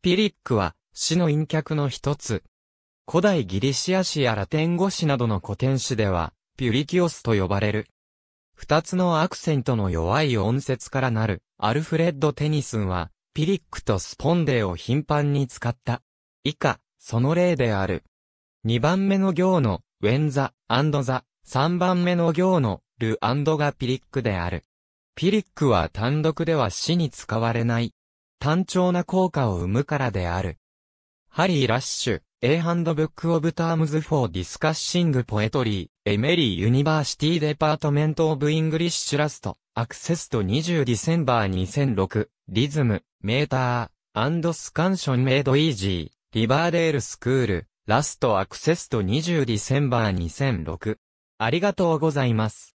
ピリックは、詩の陰脚の一つ。古代ギリシア詩やラテン語詩などの古典詩では、ピュリキオスと呼ばれる。二つのアクセントの弱い音節からなる、アルフレッド・テニスンは、ピリックとスポンデーを頻繁に使った。以下、その例である。二番目の行の、ウェンザ、アンドザ、三番目の行の、ルアンドがピリックである。ピリックは単独では死に使われない。単調な効果を生むからである。ハリー・ラッシュ、A Handbook of Terms for Discussing Poetry, Emery University Department of English Last, Access e d 20 December 2006, Rhythm, Meter, and Scansion Made Easy, Riverdale School, Last Access e d 20 December 2006。ありがとうございます。